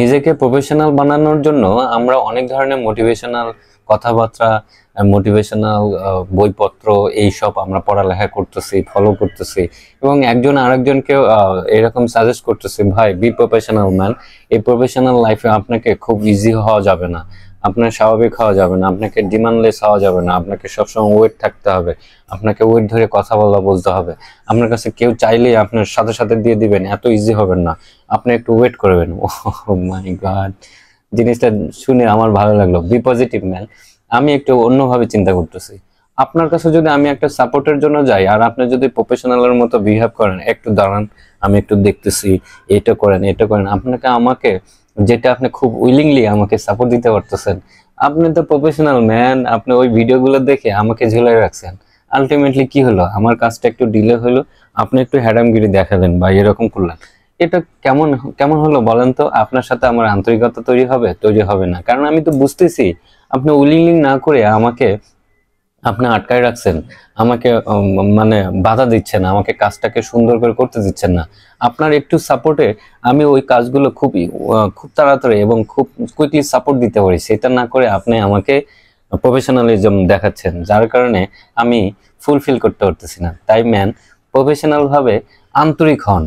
নিজেকে প্রফেশনাল বানানোর জন্য আমরা অনেক ধরনের মোটিভেশনাল কথাবার্তা মোটিভেশনাল বইপত্র এইসব আমরা পড়ালেখা করতেছি ফলো করতেছি এবং একজন আরেকজনকে এরকম সাজেস্ট করতেছি ভাই বি প্রফেশনাল ম্যান এই প্রফেশনাল লাইফে আপনাকে খুব ইজি হওয়া যাবে না আপনার স্বাভাবিক হওয়া যাবে না আপনাকে ডিমান্ডলেস হওয়া যাবে না আপনাকে সবসময় ওয়েট থাকতে হবে আপনাকে ওয়েট ধরে কথা বলা বলতে হবে আপনার কাছে কেউ চাইলেই আপনার সাথে সাথে দিয়ে দিবেন এত ইজি হবেন না আপনি একটু ওয়েট করবেন ও মাই গড জিনিসটা শুনে আমার ভালো লাগলো বি পজিটিভ ম্যান আমি একটু অন্যভাবে চিন্তা করতেছি আপনার কাছে যদি আমি একটা সাপোর্টের জন্য যাই আর আপনি যদি প্রফেশনালের মতো বিহেভ করেন একটু দাঁড়ান আমি একটু দেখতেছি এটা করেন এটা করেন আপনাকে আমাকে যেটা আপনি খুব উইলিংলি আমাকে সাপোর্ট দিতে পারতেছেন আপনি তো প্রফেশনাল ম্যান আপনি ওই ভিডিওগুলো দেখে আমাকে ঝুলে রাখছেন আলটিমেটলি কি হলো আমার কাজটা একটু ডিলে হলো আপনি একটু হ্যাডামগিরি দেখালেন বা এরকম করলেন এটা কেমন কেমন হলো বলেন তো আপনার সাথে আমার আন্তরিকতা তৈরি হবে তৈরি হবে না কারণ আমি তো বুঝতেছি আপনি উইলিংলি না করে আমাকে আপনি আটকায় রাখছেন আমাকে মানে বাধা দিচ্ছেন আমাকে কাজটাকে সুন্দর করে করতে দিচ্ছেন না আপনার একটু সাপোর্টে আমি ওই কাজগুলো খুবই খুব তাড়াতাড়ি এবং খুব কুইকলি সাপোর্ট দিতে পারি সেটা না করে আপনি আমাকে প্রফেশনালিজম দেখাচ্ছেন যার কারণে আমি ফুলফিল করতে পারতেছি না তাই ম্যান প্রফেশনালভাবে আন্তরিক হন